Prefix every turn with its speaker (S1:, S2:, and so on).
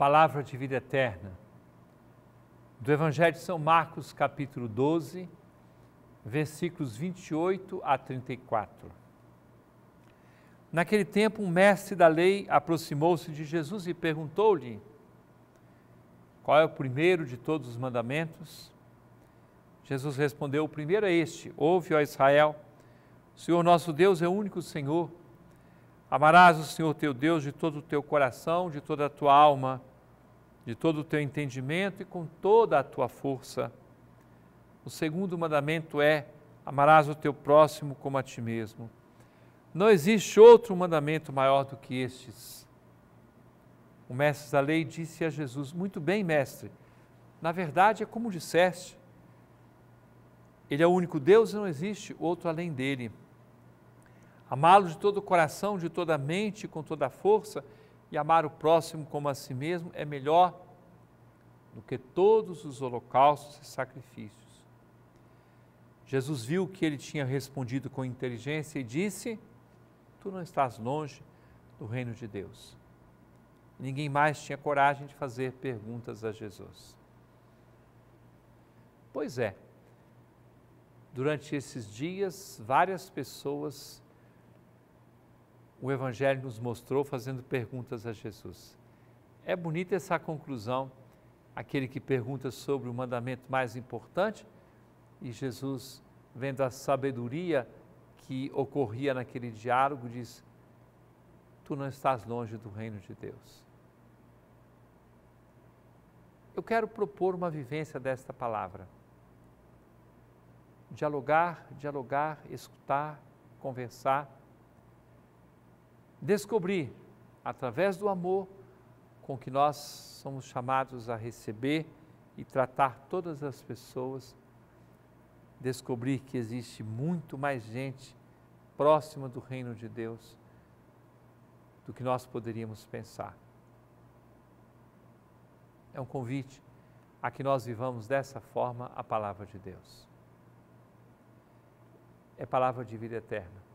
S1: palavra de vida eterna. Do Evangelho de São Marcos, capítulo 12, versículos 28 a 34. Naquele tempo, um mestre da lei aproximou-se de Jesus e perguntou-lhe: Qual é o primeiro de todos os mandamentos? Jesus respondeu: O primeiro é este: Ouve, ó Israel, o Senhor nosso Deus é o único Senhor. Amarás o Senhor teu Deus de todo o teu coração, de toda a tua alma de todo o teu entendimento e com toda a tua força. O segundo mandamento é: amarás o teu próximo como a ti mesmo. Não existe outro mandamento maior do que estes. O mestre da lei disse a Jesus: Muito bem, mestre, na verdade é como disseste. Ele é o único Deus e não existe outro além dele. Amá-lo de todo o coração, de toda a mente, com toda a força e amar o próximo como a si mesmo é melhor do que todos os holocaustos e sacrifícios. Jesus viu que ele tinha respondido com inteligência e disse: Tu não estás longe do reino de Deus. Ninguém mais tinha coragem de fazer perguntas a Jesus. Pois é, durante esses dias, várias pessoas o Evangelho nos mostrou fazendo perguntas a Jesus. É bonita essa conclusão, aquele que pergunta sobre o mandamento mais importante e Jesus, vendo a sabedoria que ocorria naquele diálogo, diz: Tu não estás longe do reino de Deus. Eu quero propor uma vivência desta palavra. Dialogar, dialogar, escutar, conversar descobrir, através do amor com que nós somos chamados a receber e tratar todas as pessoas, descobrir que existe muito mais gente próxima do reino de Deus do que nós poderíamos pensar. É um convite a que nós vivamos dessa forma a palavra de Deus. É palavra de vida eterna.